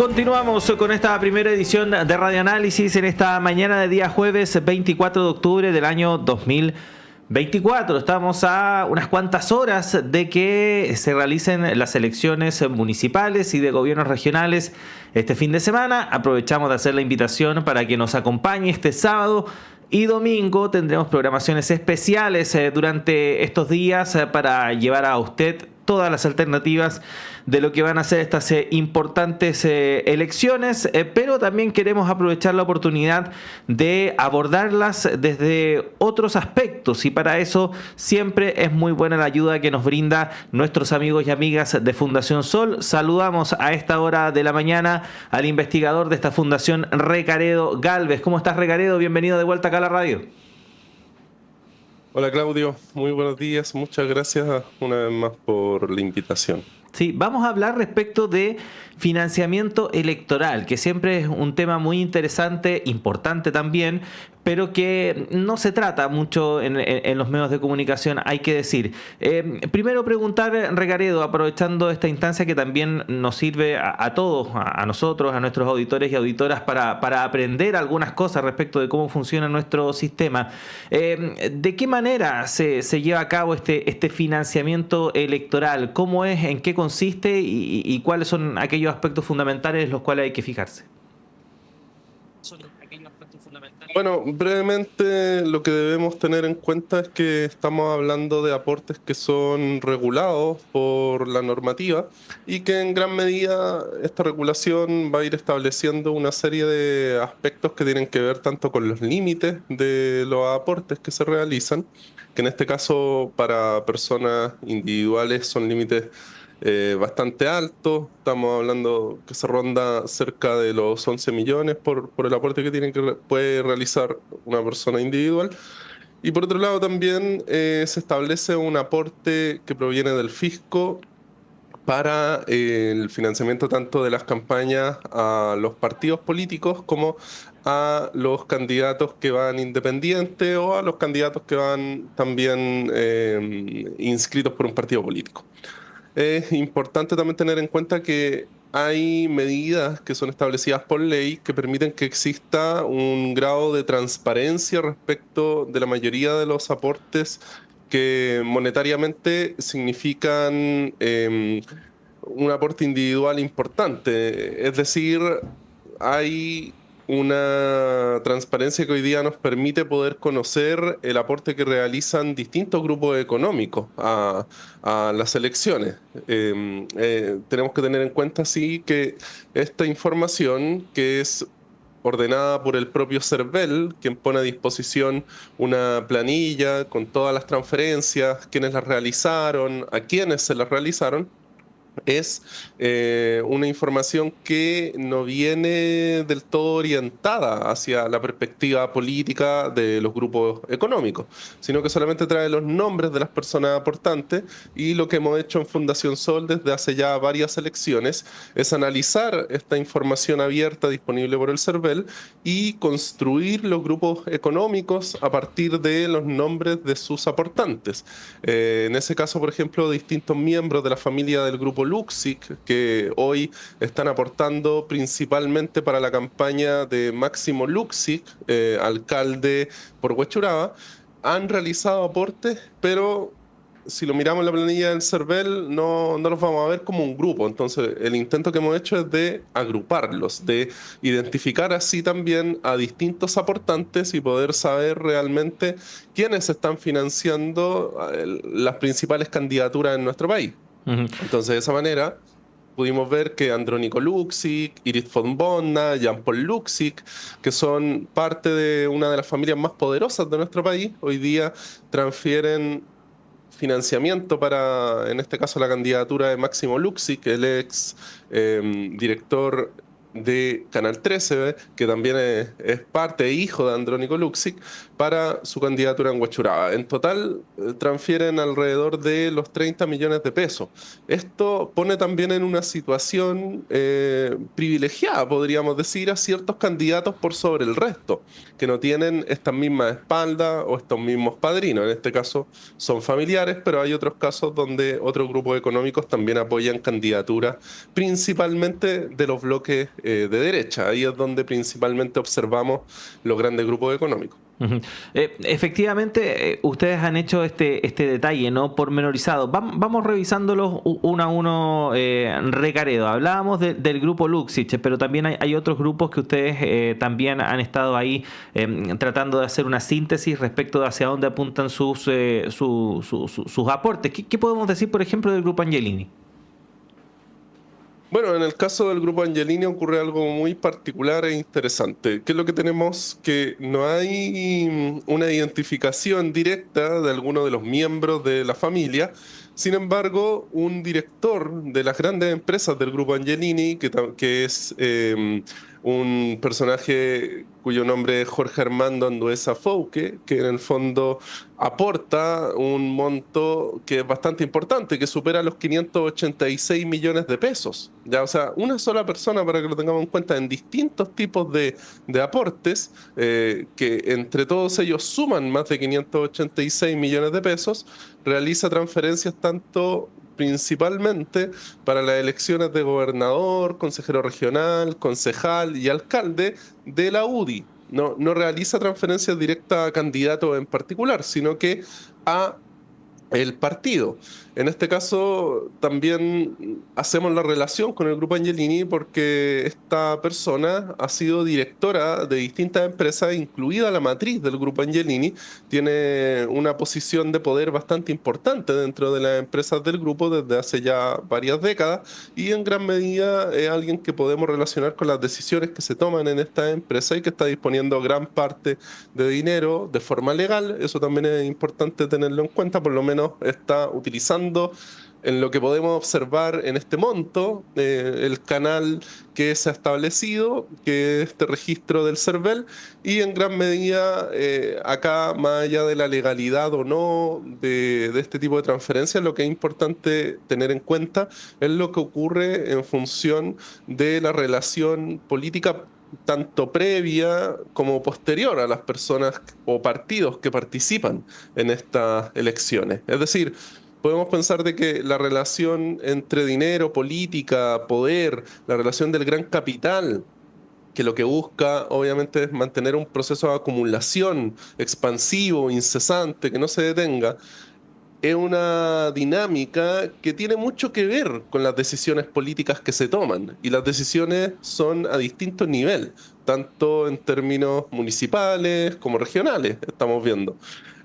Continuamos con esta primera edición de Radio Análisis en esta mañana de día jueves 24 de octubre del año 2024. Estamos a unas cuantas horas de que se realicen las elecciones municipales y de gobiernos regionales este fin de semana. Aprovechamos de hacer la invitación para que nos acompañe este sábado y domingo tendremos programaciones especiales eh, durante estos días eh, para llevar a usted todas las alternativas de lo que van a ser estas eh, importantes eh, elecciones, eh, pero también queremos aprovechar la oportunidad de abordarlas desde otros aspectos y para eso siempre es muy buena la ayuda que nos brinda nuestros amigos y amigas de Fundación Sol. Saludamos a esta hora de la mañana al investigador de esta fundación, Recaredo Galvez. ¿Cómo estás, Recaredo? Bienvenido de vuelta acá a la radio. Hola Claudio, muy buenos días, muchas gracias una vez más por la invitación. Sí, vamos a hablar respecto de financiamiento electoral, que siempre es un tema muy interesante, importante también, pero que no se trata mucho en, los medios de comunicación, hay que decir. Eh, primero preguntar, Regaredo, aprovechando esta instancia que también nos sirve a, todos, a, nosotros, a nuestros auditores y auditoras, para, para, aprender algunas cosas respecto de cómo funciona nuestro sistema. Eh, ¿De qué manera se, se, lleva a cabo este, este financiamiento electoral? ¿Cómo es? ¿En qué consiste? y, y cuáles son aquellos aspectos fundamentales en los cuales hay que fijarse? Bueno, brevemente lo que debemos tener en cuenta es que estamos hablando de aportes que son regulados por la normativa y que en gran medida esta regulación va a ir estableciendo una serie de aspectos que tienen que ver tanto con los límites de los aportes que se realizan, que en este caso para personas individuales son límites eh, bastante alto. Estamos hablando que se ronda cerca de los 11 millones por, el aporte que, tiene que puede realizar una persona individual. Y por otro lado también eh, se establece un aporte que proviene del fisco para eh, el financiamiento tanto de las campañas a los partidos políticos como a los candidatos que van independientes o a los candidatos que van también inscritos por un partido político es importante también tener en cuenta que hay medidas que son establecidas por ley que permiten que exista un grado de transparencia respecto de la mayoría de los aportes que monetariamente significan em, un aporte individual importante. Es decir, hay una transparencia que hoy día nos permite poder conocer el aporte que realizan distintos grupos económicos a, las elecciones. Em, eh, tenemos que tener en cuenta, sí, que esta información que es ordenada por el propio CERVEL, quien pone a disposición una planilla con todas las transferencias, quienes las realizaron, a quienes se las realizaron, es eh, una información que no viene del todo orientada hacia la perspectiva política de los grupos económicos, sino que solamente trae los nombres de las personas aportantes y lo que hemos hecho en Fundación Sol desde hace ya varias elecciones es analizar esta información abierta disponible por el CERVEL y construir los grupos económicos a partir de los nombres de sus aportantes. Eh, en ese caso, por ejemplo, distintos miembros de la familia del grupo Luxic, que hoy están aportando principalmente para la campaña de Máximo Luxic, eh, alcalde por Huechuraba, han realizado aportes, pero si lo miramos en la planilla del CERVEL, no, no, los vamos a ver como un grupo. Entonces, el intento que hemos hecho es de agruparlos, de identificar así también a distintos aportantes y poder saber realmente quiénes están financiando eh, las principales candidaturas en nuestro país. Entonces, de esa manera, pudimos ver que Andrónico Luxic, Iris von Bonna, Jean-Paul Luxic, que son parte de una de las familias más poderosas de nuestro país, hoy día transfieren financiamiento para, en este caso, la candidatura de Máximo Luxic, el ex em, director de Canal 13, que también es, parte e hijo de Andrónico Luxic, para su candidatura en Huachuraba. En total eh, transfieren alrededor de los 30 millones de pesos. Esto pone también en una situación eh, privilegiada, podríamos decir, a ciertos candidatos por sobre el resto, que no tienen estas mismas espaldas o estos mismos padrinos. En este caso son familiares, pero hay otros casos donde otros grupos económicos también apoyan candidaturas, principalmente de los bloques eh, de derecha. Ahí es donde principalmente observamos los grandes grupos económicos. Eh, efectivamente, eh, ustedes han hecho este, este detalle, ¿no? Pormenorizado. vamos revisándolos uno a uno, eh, Recaredo. Hablábamos del grupo Luxich, pero también hay, otros grupos que ustedes también han estado ahí tratando de hacer una síntesis respecto de hacia dónde apuntan sus, sus aportes. ¿Qué podemos decir, por ejemplo, del grupo Angelini? Bueno, en el caso del grupo Angelini ocurre algo muy particular e interesante, que es lo que tenemos que no hay mm, una identificación directa de alguno de los miembros de la familia, sin embargo, un director de las grandes empresas del grupo Angelini, que, que es em, un personaje cuyo nombre es Jorge Armando Anduesa Fouque, que en el fondo aporta un monto que es bastante importante, que supera los 586 millones de pesos. Ya, o sea, una sola persona, para que lo tengamos en cuenta, en distintos tipos de, aportes, eh, que entre todos ellos suman más de 586 millones de pesos, realiza transferencias tanto principalmente para las elecciones de gobernador, consejero regional, concejal y alcalde de la UDI. No, realiza transferencias directas a candidatos en particular, sino que a el partido. En este caso también hacemos la relación con el grupo Angelini porque esta persona ha sido directora de distintas empresas, incluida la matriz del grupo Angelini, tiene una posición de poder bastante importante dentro de las empresas del grupo desde hace ya varias décadas y en gran medida es alguien que podemos relacionar con las decisiones que se toman en esta empresa y que está disponiendo gran parte de dinero de forma legal. Eso también es importante tenerlo en cuenta, por lo menos está utilizando en lo que podemos observar en este monto, eh, el canal que se ha establecido, que es este registro del CERVEL, y en gran medida eh, acá, más allá de la legalidad o no de, de, este tipo de transferencias, lo que es importante tener en cuenta es lo que ocurre en función de la relación política tanto previa como posterior a las personas o partidos que participan en estas elecciones. Es decir, podemos pensar de que la relación entre dinero, política, poder, la relación del gran capital, que lo que busca obviamente es mantener un proceso de acumulación expansivo, incesante, que no se detenga, es una dinámica que tiene mucho que ver con las decisiones políticas que se toman. Y las decisiones son a distinto nivel, tanto en términos municipales como regionales, estamos viendo,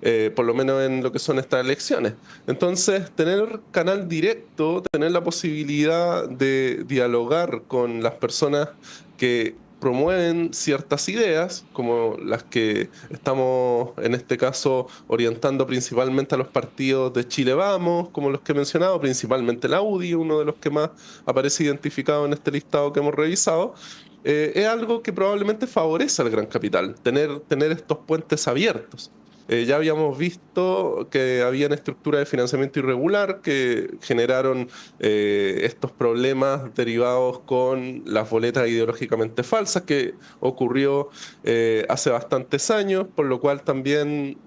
eh, por lo menos en lo que son estas elecciones. Entonces, tener canal directo, tener la posibilidad de dialogar con las personas que promueven ciertas ideas, como las que estamos en este caso orientando principalmente a los partidos de Chile Vamos, como los que he mencionado, principalmente el Audi, uno de los que más aparece identificado en este listado que hemos revisado, eh, es algo que probablemente favorece al gran capital, tener, tener estos puentes abiertos. Eh, ya habíamos visto que había una estructura de financiamiento irregular que generaron eh, estos problemas derivados con las boletas ideológicamente falsas que ocurrió eh, hace bastantes años, por lo cual también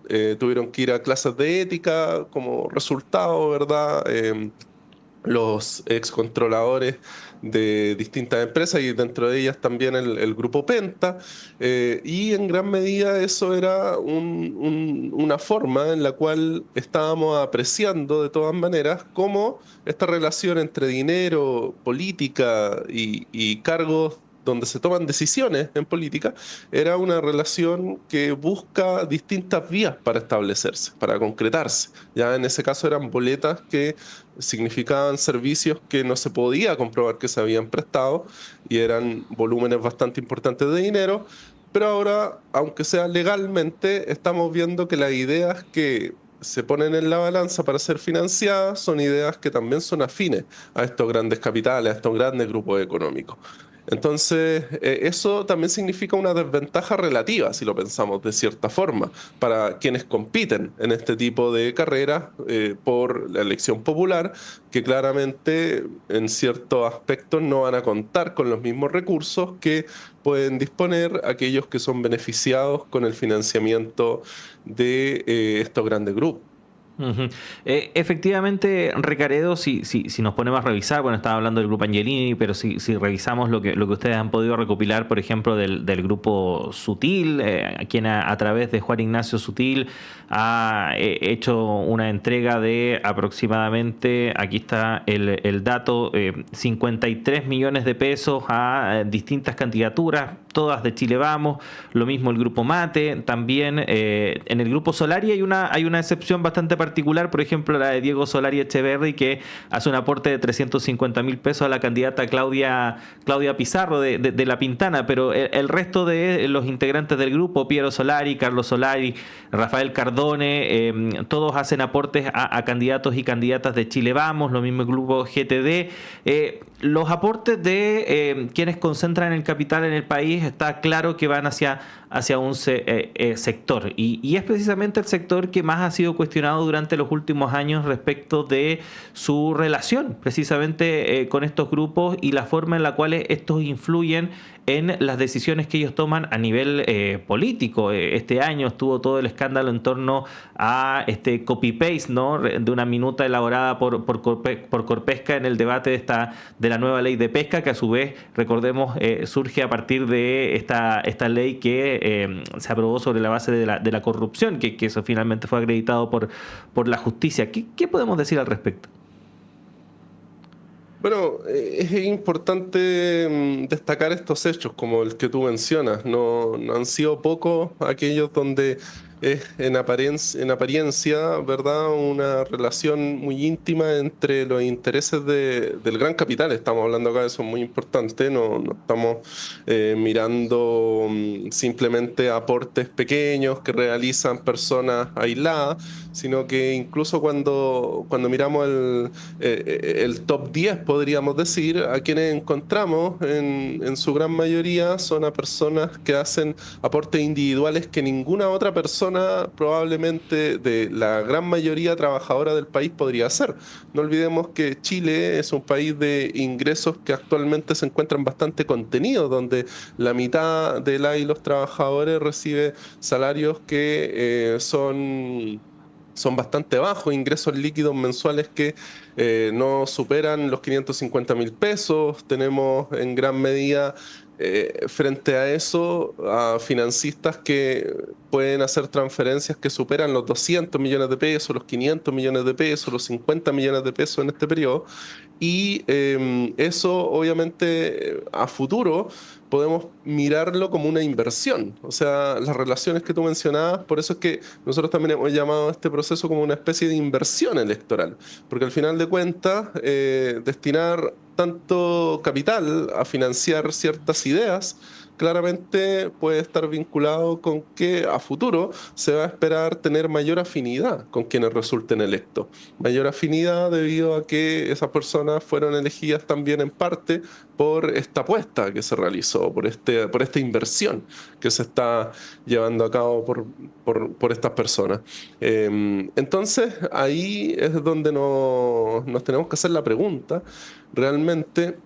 tuvieron que ir a clases de ética como resultado, ¿verdad? Em, los ex controladores de distintas empresas y dentro de ellas también el, grupo Penta. Eh, y en gran medida eso era una forma en la cual estábamos apreciando de todas maneras cómo esta relación entre dinero, política y, y cargos donde se toman decisiones en política, era una relación que busca distintas vías para establecerse, para concretarse. Ya en ese caso eran boletas que significaban servicios que no se podía comprobar que se habían prestado y eran volúmenes bastante importantes de dinero, pero ahora, aunque sea legalmente, estamos viendo que las ideas que se ponen en la balanza para ser financiadas son ideas que también son afines a estos grandes capitales, a estos grandes grupos económicos. Entonces, eh, eso también significa una desventaja relativa, si lo pensamos de cierta forma, para quienes compiten en este tipo de carreras eh, por la elección popular, que claramente en ciertos aspectos no van a contar con los mismos recursos que pueden disponer aquellos que son beneficiados con el financiamiento de eh, estos grandes grupos. Eh, efectivamente, Recaredo, si, si, si, nos ponemos a revisar, bueno, estaba hablando del grupo Angelini, pero si, si revisamos lo que, lo que ustedes han podido recopilar, por ejemplo, del, del grupo Sutil, eh, quien a, través de Juan Ignacio Sutil ha eh, hecho una entrega de aproximadamente, aquí está el, el dato, 53 millones de pesos a distintas candidaturas todas de Chile Vamos, lo mismo el grupo Mate, también eh, en el grupo Solari hay una, hay una excepción bastante particular, por ejemplo la de Diego Solari Echeverri, que hace un aporte de 350 mil pesos a la candidata Claudia, Claudia Pizarro de, La Pintana, pero el, resto de los integrantes del grupo, Piero Solari, Carlos Solari, Rafael Cardone, eh, todos hacen aportes a, candidatos y candidatas de Chile Vamos, lo mismo el grupo GTD. Eh, los aportes de quienes concentran el capital en el país está claro que van hacia, hacia un eh, eh, sector. Y, es precisamente el sector que más ha sido cuestionado durante los últimos años respecto de su relación precisamente eh, con estos grupos y la forma en la cual estos influyen en las decisiones que ellos toman a nivel eh, político. Eh, este año estuvo todo el escándalo en torno a este copy-paste, ¿no? De una minuta elaborada por, por, Corpesca en el debate de, esta, de la nueva ley de pesca, que a su vez, recordemos, eh, surge a partir de esta, esta ley que se aprobó sobre la base de la, de la corrupción, que, que, eso finalmente fue acreditado por, por la justicia. ¿Qué podemos decir al respecto? Bueno, eh, es importante mm, destacar estos hechos, como el que tú mencionas. No, no han sido pocos aquellos donde es en, apariencia, en apariencia, ¿verdad? Una relación muy íntima entre los intereses del gran capital. Estamos hablando acá de eso, muy importante. No, estamos eh, mirando mm, simplemente aportes pequeños que realizan personas aisladas, sino que incluso cuando, cuando miramos el, eh, eh, el top 10, podríamos decir, a quienes encontramos en, en su gran mayoría son a personas que hacen aportes individuales que ninguna otra persona probablemente de la gran mayoría trabajadora del país podría ser. No olvidemos que Chile es un país de ingresos que actualmente se encuentran bastante contenidos, donde la mitad de la y los trabajadores recibe salarios que eh, son son bastante bajos, ingresos líquidos mensuales que eh, no superan los 550 mil pesos, tenemos en gran medida eh, frente a eso, a financistas que pueden hacer transferencias que superan los 200 millones de pesos, los 500 millones de pesos, los 50 millones de pesos en este periodo. Y em, eso obviamente eh, a futuro podemos mirarlo como una inversión. O sea, las relaciones que tú mencionabas, por eso es que nosotros también hemos llamado a este proceso como una especie de inversión electoral, porque al final de cuentas, eh, destinar tanto capital a financiar ciertas ideas, claramente puede estar vinculado con que a futuro se va a esperar tener mayor afinidad con quienes resulten electos. Mayor afinidad debido a que esas personas fueron elegidas también en parte por esta apuesta que se realizó, por, este, por esta inversión que se está llevando a cabo por, por, estas personas. Em, entonces ahí es donde nos, nos tenemos que hacer la pregunta, realmente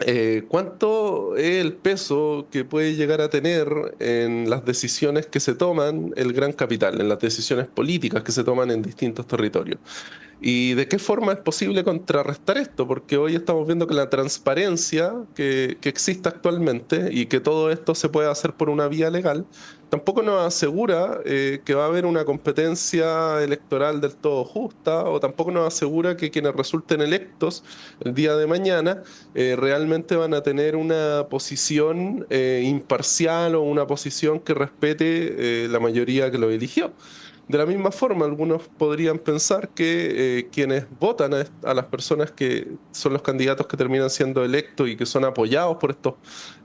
eh, ¿cuánto es el peso que puede llegar a tener en las decisiones que se toman el gran capital, en las decisiones políticas que se toman en distintos territorios? ¿Y de qué forma es posible contrarrestar esto? Porque hoy estamos viendo que la transparencia que, que existe actualmente y que todo esto se puede hacer por una vía legal, tampoco nos asegura eh, que va a haber una competencia electoral del todo justa o tampoco nos asegura que quienes resulten electos el día de mañana eh, realmente van a tener una posición eh, imparcial o una posición que respete la mayoría que lo eligió. De la misma forma, algunos podrían pensar que eh, quienes votan a, las personas que son los candidatos que terminan siendo electos y que son apoyados por estos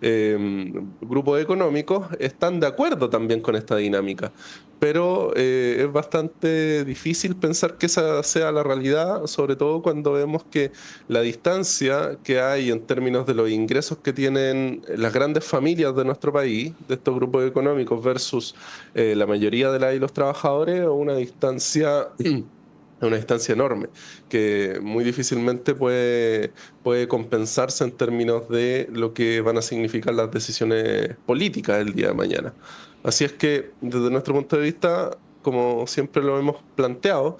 eh, grupos económicos, están de acuerdo también con esta dinámica pero eh, es bastante difícil pensar que esa sea la realidad, sobre todo cuando vemos que la distancia que hay en términos de los ingresos que tienen las grandes familias de nuestro país, de estos grupos económicos, versus eh, la mayoría de y los trabajadores, es una distancia... una distancia enorme, que muy difícilmente puede, puede compensarse en términos de lo que van a significar las decisiones políticas el día de mañana. Así es que desde nuestro punto de vista, como siempre lo hemos planteado,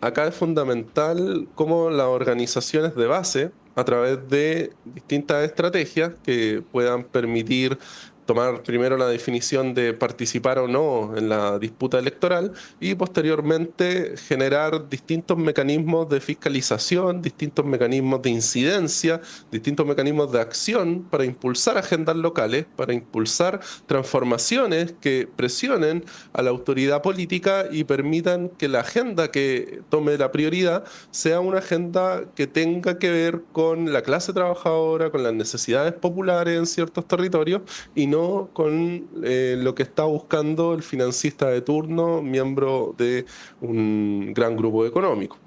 acá es fundamental cómo las organizaciones de base, a través de distintas estrategias que puedan permitir tomar primero la definición de participar o no en la disputa electoral y posteriormente generar distintos mecanismos de fiscalización, distintos mecanismos de incidencia, distintos mecanismos de acción para impulsar agendas locales, para impulsar transformaciones que presionen a la autoridad política y permitan que la agenda que tome la prioridad sea una agenda que tenga que ver con la clase trabajadora, con las necesidades populares en ciertos territorios y sino con eh, lo que está buscando el financista de turno, miembro de un gran grupo económico.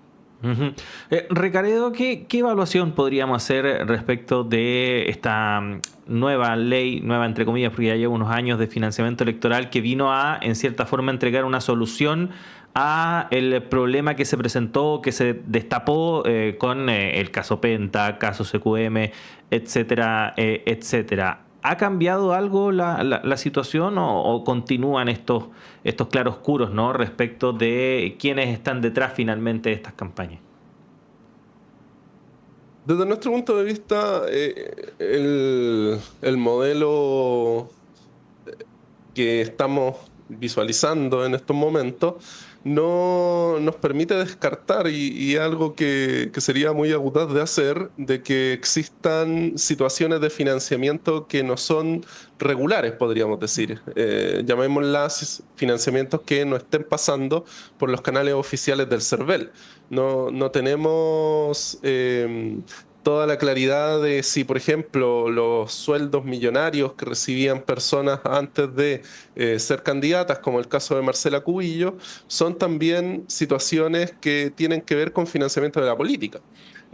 Uh ¿qué, evaluación podríamos hacer respecto de esta mm, nueva ley, nueva entre comillas, porque ya lleva unos años de financiamiento electoral que vino a, en cierta forma, entregar una solución a el problema que se presentó, que se destapó eh, con el caso Penta, caso CQM, etcétera, etcétera? ¿Ha cambiado algo la, situación o, continúan estos, estos claroscuros ¿no? respecto de quiénes están detrás finalmente de estas campañas? Desde nuestro punto de vista, eh, el, el modelo que estamos visualizando en estos momentos no nos permite descartar y, algo que, sería muy agudaz de hacer, de que existan situaciones de financiamiento que no son regulares, podríamos decir. Eh, llamémoslas financiamientos que no estén pasando por los canales oficiales del CERVEL. No, no tenemos eh, toda la claridad de si, por ejemplo, los sueldos millonarios que recibían personas antes de eh, ser candidatas, como el caso de Marcela Cubillo, son también situaciones que tienen que ver con financiamiento de la política.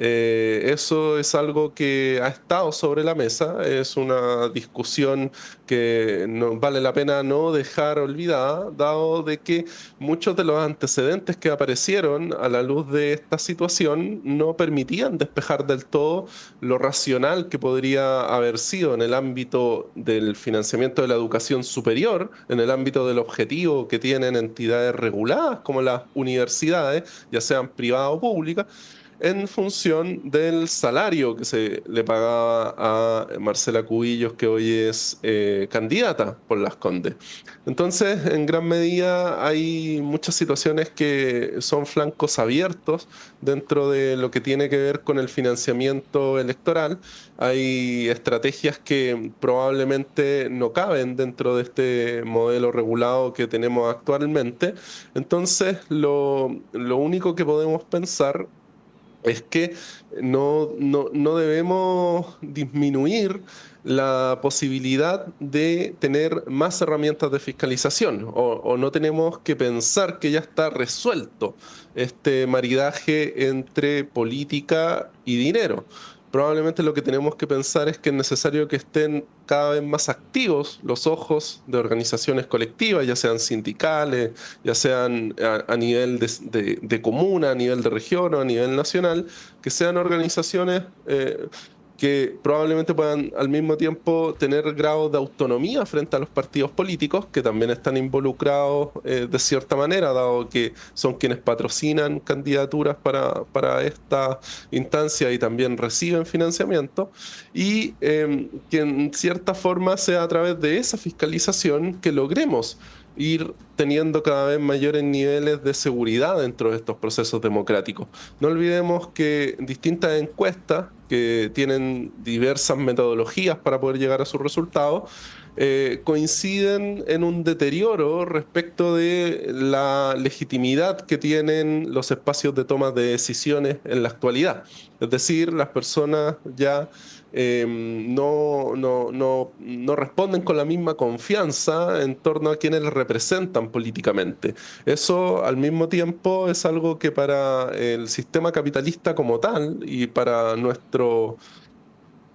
Eh, eso es algo que ha estado sobre la mesa, es una discusión que no, vale la pena no dejar olvidada, dado de que muchos de los antecedentes que aparecieron a la luz de esta situación no permitían despejar del todo lo racional que podría haber sido en el ámbito del financiamiento de la educación superior, en el ámbito del objetivo que tienen entidades reguladas como las universidades, ya sean privadas o públicas en función del salario que se le pagaba a Marcela Cubillos, que hoy es eh, candidata por Las Condes. Entonces, en gran medida hay muchas situaciones que son flancos abiertos dentro de lo que tiene que ver con el financiamiento electoral. Hay estrategias que probablemente no caben dentro de este modelo regulado que tenemos actualmente. Entonces, lo, lo único que podemos pensar es que no, no, no, debemos disminuir la posibilidad de tener más herramientas de fiscalización o, o, no tenemos que pensar que ya está resuelto este maridaje entre política y dinero probablemente lo que tenemos que pensar es que es necesario que estén cada vez más activos los ojos de organizaciones colectivas, ya sean sindicales, ya sean a, nivel de, comuna, a nivel de región o a nivel nacional, que sean organizaciones eh, que probablemente puedan al mismo tiempo tener grados de autonomía frente a los partidos políticos, que también están involucrados eh, de cierta manera, dado que son quienes patrocinan candidaturas para, esta instancia y también reciben financiamiento, y em, que en cierta forma sea a través de esa fiscalización que logremos ir teniendo cada vez mayores niveles de seguridad dentro de estos procesos democráticos. No olvidemos que distintas encuestas que tienen diversas metodologías para poder llegar a sus resultados, eh, coinciden en un deterioro respecto de la legitimidad que tienen los espacios de toma de decisiones en la actualidad. Es decir, las personas ya Em, no, no, no, no, responden con la misma confianza en torno a quienes les representan políticamente. Eso al mismo tiempo es algo que para el sistema capitalista como tal y para nuestro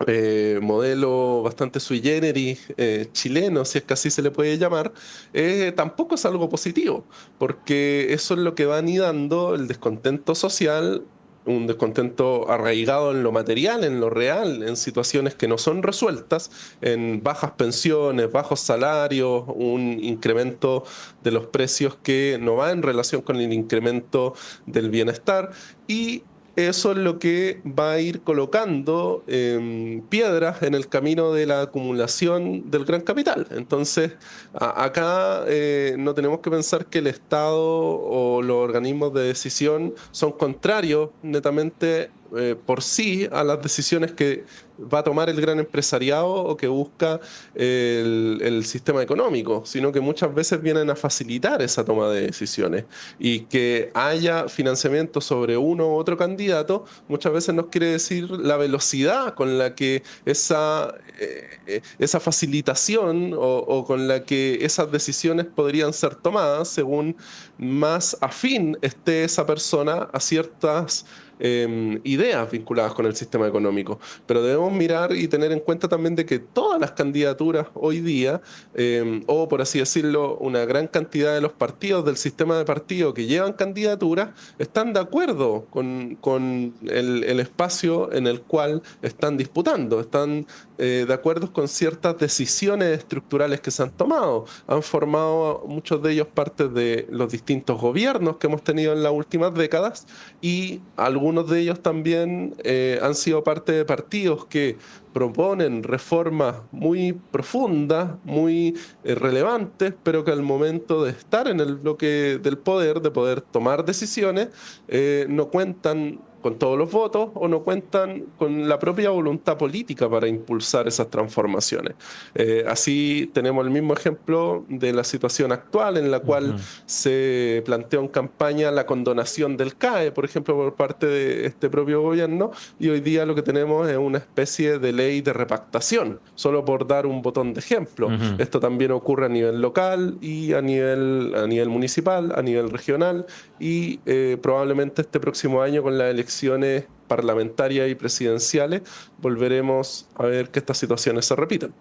eh, modelo bastante sui generis eh, chileno, si es que así se le puede llamar, eh, tampoco es algo positivo, porque eso es lo que va anidando el descontento social un descontento arraigado en lo material, en lo real, en situaciones que no son resueltas, en bajas pensiones, bajos salarios, un incremento de los precios que no va en relación con el incremento del bienestar y eso es lo que va a ir colocando em, piedras en el camino de la acumulación del gran capital. Entonces, acá eh, no tenemos que pensar que el Estado o los organismos de decisión son contrarios netamente eh, por sí a las decisiones que va a tomar el gran empresariado o que busca el, sistema económico, sino que muchas veces vienen a facilitar esa toma de decisiones y que haya financiamiento sobre uno u otro candidato muchas veces nos quiere decir la velocidad con la que esa, eh, eh, esa facilitación o, o, con la que esas decisiones podrían ser tomadas según más afín esté esa persona a ciertas em, ideas vinculadas con el sistema económico. Pero debemos mirar y tener en cuenta también de que todas las candidaturas hoy día, em, o por así decirlo, una gran cantidad de los partidos del sistema de partido que llevan candidaturas, están de acuerdo con, el, espacio en el cual están disputando, están eh, de acuerdo con ciertas decisiones estructurales que se han tomado. Han formado muchos de ellos parte de los distintos distintos gobiernos que hemos tenido en las últimas décadas y algunos de ellos también eh, han sido parte de partidos que proponen reformas muy profundas, muy eh, relevantes, pero que al momento de estar en el bloque del poder, de poder tomar decisiones, eh, no cuentan con todos los votos o no cuentan con la propia voluntad política para impulsar esas transformaciones. Eh, así tenemos el mismo ejemplo de la situación actual en la cual se planteó en campaña la condonación del CAE, por ejemplo, por parte de este propio gobierno, y hoy día lo que tenemos es una especie de ley de repactación, solo por dar un botón de ejemplo. Esto también ocurre a nivel local y a nivel, a nivel municipal, a nivel regional y eh, probablemente este próximo año con las elecciones parlamentarias y presidenciales, volveremos a ver que estas situaciones se repiten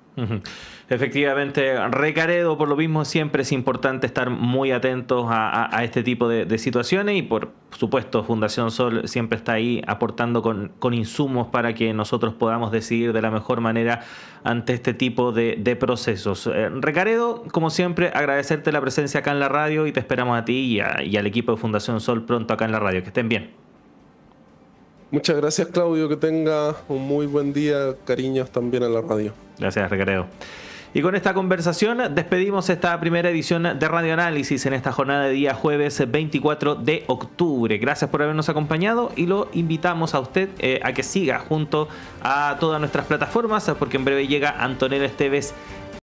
Efectivamente, Recaredo, por lo mismo, siempre es importante estar muy atentos a, este tipo de, situaciones y, por supuesto, Fundación Sol siempre está ahí aportando con, con, insumos para que nosotros podamos decidir de la mejor manera ante este tipo de, procesos. Eh, Recaredo, como siempre, agradecerte la presencia acá en la radio y te esperamos a ti y al equipo de Fundación Sol pronto acá en la radio. Que estén bien. Muchas gracias, Claudio. Que tenga un muy buen día. Cariños también a la radio. Gracias, Recreo. Y con esta conversación despedimos esta primera edición de Radio Análisis en esta jornada de día jueves 24 de octubre. Gracias por habernos acompañado y lo invitamos a usted eh, a que siga junto a todas nuestras plataformas porque en breve llega Antonella Esteves